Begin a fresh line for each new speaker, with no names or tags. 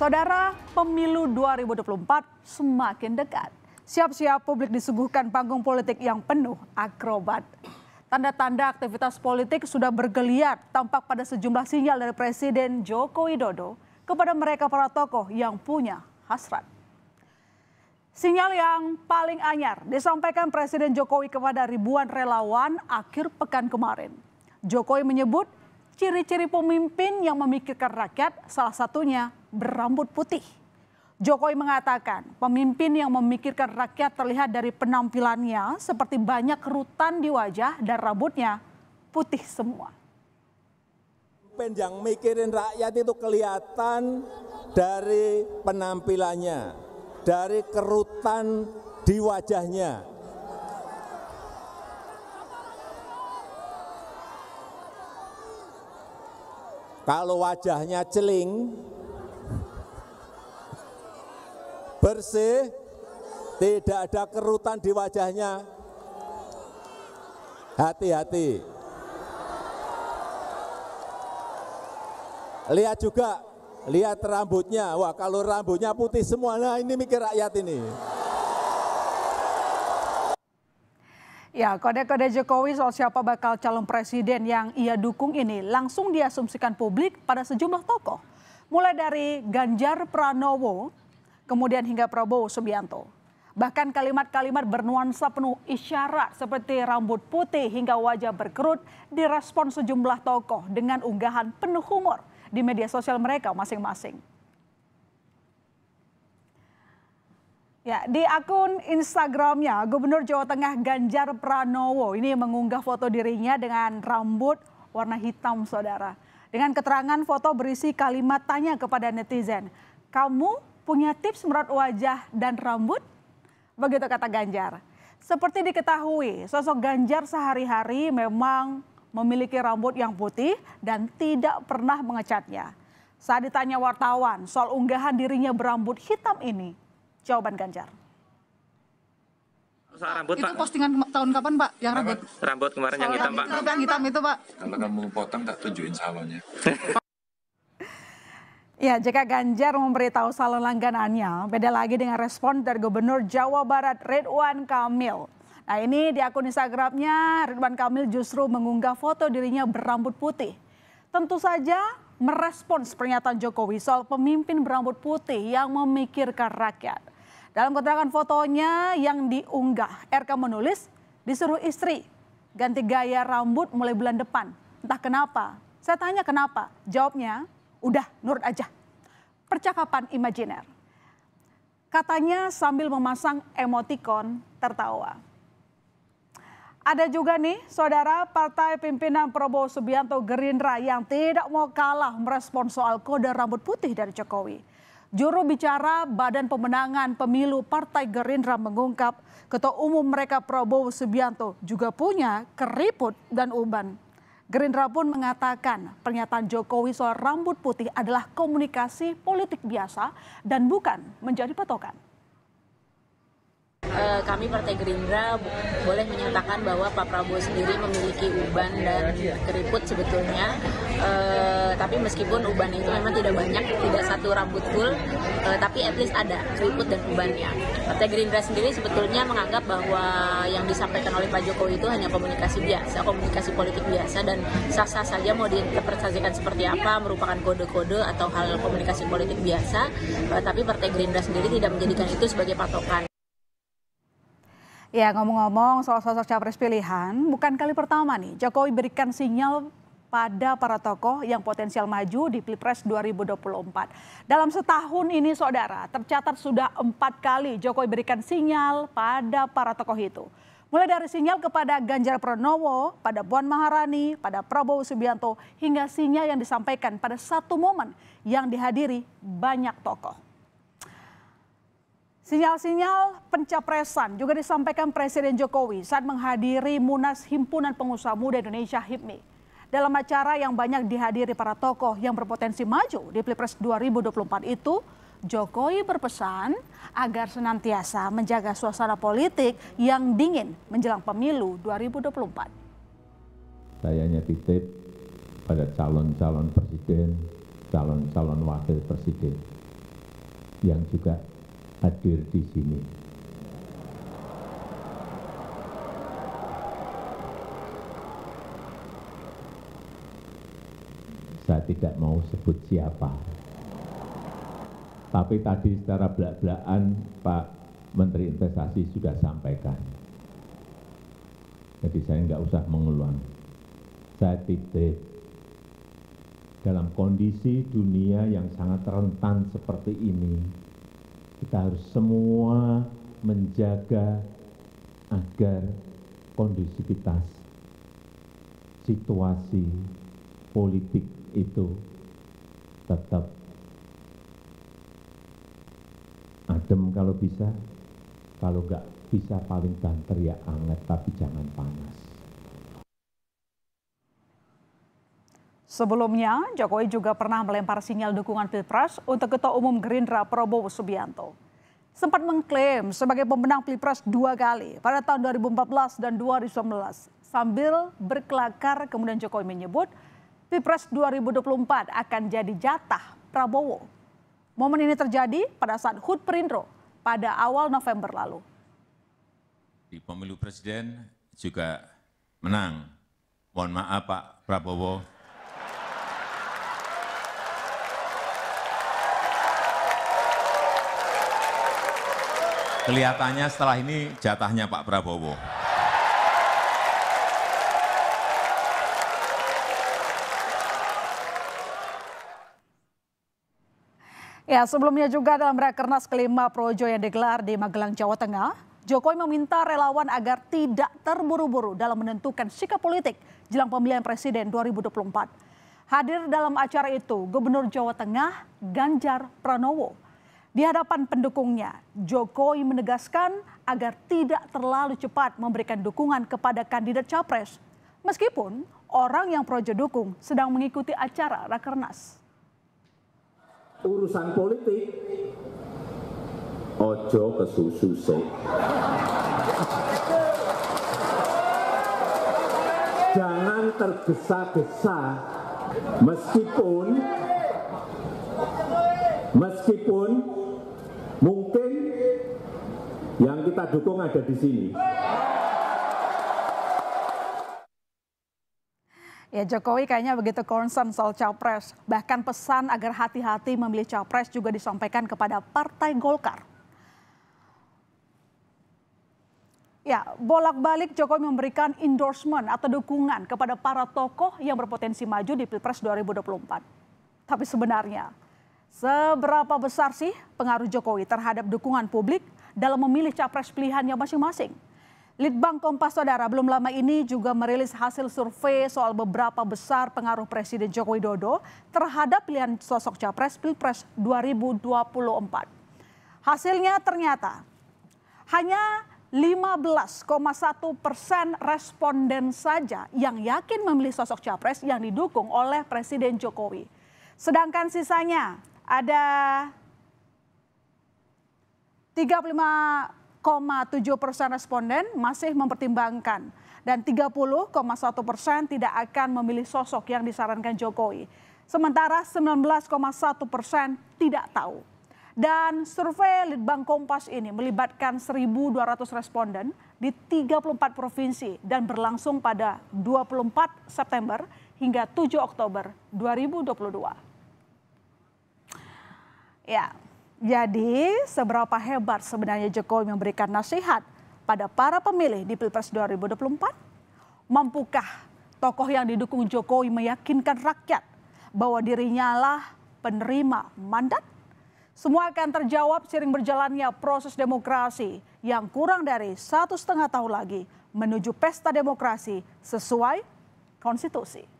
Saudara, pemilu 2024 semakin dekat. Siap-siap publik disuguhkan panggung politik yang penuh akrobat. Tanda-tanda aktivitas politik sudah bergeliat tampak pada sejumlah sinyal dari Presiden Joko Widodo kepada mereka para tokoh yang punya hasrat. Sinyal yang paling anyar disampaikan Presiden Jokowi kepada ribuan relawan akhir pekan kemarin. Jokowi menyebut ciri-ciri pemimpin yang memikirkan rakyat salah satunya berambut putih. Jokowi mengatakan pemimpin yang memikirkan rakyat terlihat dari penampilannya seperti banyak kerutan di wajah dan rambutnya putih semua.
Pemimpin yang mikirin rakyat itu kelihatan dari penampilannya, dari kerutan di wajahnya, Kalau wajahnya celing, bersih, tidak ada kerutan di wajahnya. Hati-hati. Lihat juga, lihat rambutnya. Wah, kalau rambutnya putih semua, nah ini mikir rakyat ini.
Ya, kode-kode Jokowi soal siapa bakal calon presiden yang ia dukung ini langsung diasumsikan publik pada sejumlah tokoh. Mulai dari Ganjar Pranowo, kemudian hingga Prabowo Subianto. Bahkan kalimat-kalimat bernuansa penuh isyarat seperti rambut putih hingga wajah berkerut direspon sejumlah tokoh dengan unggahan penuh humor di media sosial mereka masing-masing. Ya, di akun Instagramnya Gubernur Jawa Tengah Ganjar Pranowo ini mengunggah foto dirinya dengan rambut warna hitam, saudara. Dengan keterangan foto berisi kalimat tanya kepada netizen, kamu punya tips merawat wajah dan rambut? Begitu kata Ganjar. Seperti diketahui, sosok Ganjar sehari-hari memang memiliki rambut yang putih dan tidak pernah mengecatnya. Saat ditanya wartawan soal unggahan dirinya berambut hitam ini, jawaban Ganjar.
Soal rambut, itu Pak. postingan
tahun kapan Pak? Yang rambut?
Rambut kemarin Soal yang hitam Pak. Yang hitam itu Pak. Kalau kamu potong tak tunjukin salonnya.
Ya, jika Ganjar memberitahu salon langganannya, beda lagi dengan respon dari Gubernur Jawa Barat Ridwan Kamil. Nah ini di akun Instagramnya Ridwan Kamil justru mengunggah foto dirinya berambut putih. Tentu saja merespons pernyataan Jokowi soal pemimpin berambut putih yang memikirkan rakyat. Dalam keterangan fotonya yang diunggah, RK menulis disuruh istri ganti gaya rambut mulai bulan depan. Entah kenapa. Saya tanya kenapa. Jawabnya, udah nurut aja. Percakapan imajiner. Katanya sambil memasang emotikon tertawa. Ada juga nih saudara partai pimpinan Prabowo Subianto Gerindra yang tidak mau kalah merespon soal kode rambut putih dari Jokowi. Juru bicara Badan Pemenangan Pemilu Partai Gerindra mengungkap Ketua Umum mereka Prabowo Subianto juga punya keriput dan uban. Gerindra pun mengatakan pernyataan Jokowi soal rambut putih adalah komunikasi politik biasa dan bukan menjadi patokan. Eh, kami Partai Gerindra boleh menyatakan bahwa Pak Prabowo sendiri memiliki uban dan keriput sebetulnya. Eh, tapi meskipun uban itu memang tidak banyak, tidak satu rambut full, eh, tapi at least ada keriput dan ubannya. Partai Gerindra sendiri sebetulnya menganggap bahwa yang disampaikan oleh Pak Jokowi itu hanya komunikasi biasa, komunikasi politik biasa dan sah-sah saja mau diinterpretasikan seperti apa merupakan kode-kode atau hal komunikasi politik biasa. tapi Partai Gerindra sendiri tidak menjadikan itu sebagai patokan. Ya ngomong-ngomong soal sosok capres pilihan, bukan kali pertama nih Jokowi berikan sinyal pada para tokoh yang potensial maju di Pilpres 2024. Dalam setahun ini saudara, tercatat sudah empat kali Jokowi berikan sinyal pada para tokoh itu. Mulai dari sinyal kepada Ganjar Pranowo, pada Puan Maharani, pada Prabowo Subianto, hingga sinyal yang disampaikan pada satu momen yang dihadiri banyak tokoh. Sinyal-sinyal pencapresan juga disampaikan Presiden Jokowi saat menghadiri Munas Himpunan Pengusaha Muda Indonesia HIPMI. Dalam acara yang banyak dihadiri para tokoh yang berpotensi maju di Pilpres 2024 itu, Jokowi berpesan agar senantiasa menjaga suasana politik yang dingin menjelang pemilu 2024.
Saya hanya titip pada calon-calon presiden, calon-calon wakil presiden yang juga hadir di sini. Saya tidak mau sebut siapa. Tapi tadi secara belak-belakan Pak Menteri Investasi sudah sampaikan. Jadi saya enggak usah mengulang. Saya titip dalam kondisi dunia yang sangat rentan seperti ini, kita harus semua menjaga agar kondusivitas situasi politik itu tetap adem kalau bisa, kalau enggak bisa paling banter ya anget tapi jangan panas.
Sebelumnya, Jokowi juga pernah melempar sinyal dukungan Pilpres untuk Ketua Umum Gerindra Prabowo Subianto. Sempat mengklaim sebagai pemenang Pilpres dua kali pada tahun 2014 dan 2019. Sambil berkelakar kemudian Jokowi menyebut Pilpres 2024 akan jadi jatah Prabowo. Momen ini terjadi pada saat HUT Perindro pada awal November lalu.
Di pemilu presiden juga menang. Mohon maaf Pak Prabowo, Kelihatannya setelah ini jatahnya Pak Prabowo.
Ya, sebelumnya juga dalam Rakernas kelima Projo yang digelar di Magelang, Jawa Tengah, Jokowi meminta relawan agar tidak terburu-buru dalam menentukan sikap politik jelang pemilihan presiden 2024. Hadir dalam acara itu Gubernur Jawa Tengah Ganjar Pranowo, di hadapan pendukungnya, Jokowi menegaskan agar tidak terlalu cepat memberikan dukungan kepada kandidat capres, meskipun orang yang projo dukung sedang mengikuti acara Rakernas. Urusan politik,
ojo susu Jangan tergesa-gesa meskipun meskipun Mungkin yang kita dukung ada di sini.
Ya Jokowi kayaknya begitu concern soal capres. Bahkan pesan agar hati-hati memilih capres juga disampaikan kepada Partai Golkar. Ya, bolak-balik Jokowi memberikan endorsement atau dukungan kepada para tokoh yang berpotensi maju di Pilpres 2024. Tapi sebenarnya Seberapa besar sih pengaruh Jokowi terhadap dukungan publik dalam memilih capres pilihannya masing-masing? Litbang Kompas Saudara belum lama ini juga merilis hasil survei soal beberapa besar pengaruh Presiden Joko Widodo terhadap pilihan sosok capres Pilpres 2024. Hasilnya ternyata hanya 15,1 persen responden saja yang yakin memilih sosok capres yang didukung oleh Presiden Jokowi. Sedangkan sisanya ada 35,7 persen responden masih mempertimbangkan dan 30,1 persen tidak akan memilih sosok yang disarankan Jokowi. Sementara 19,1 persen tidak tahu. Dan survei Litbang Kompas ini melibatkan 1.200 responden di 34 provinsi dan berlangsung pada 24 September hingga 7 Oktober 2022. Ya, jadi seberapa hebat sebenarnya Jokowi memberikan nasihat pada para pemilih di Pilpres 2024? Mampukah tokoh yang didukung Jokowi meyakinkan rakyat bahwa dirinya lah penerima mandat? Semua akan terjawab sering berjalannya proses demokrasi yang kurang dari satu setengah tahun lagi menuju pesta demokrasi sesuai konstitusi.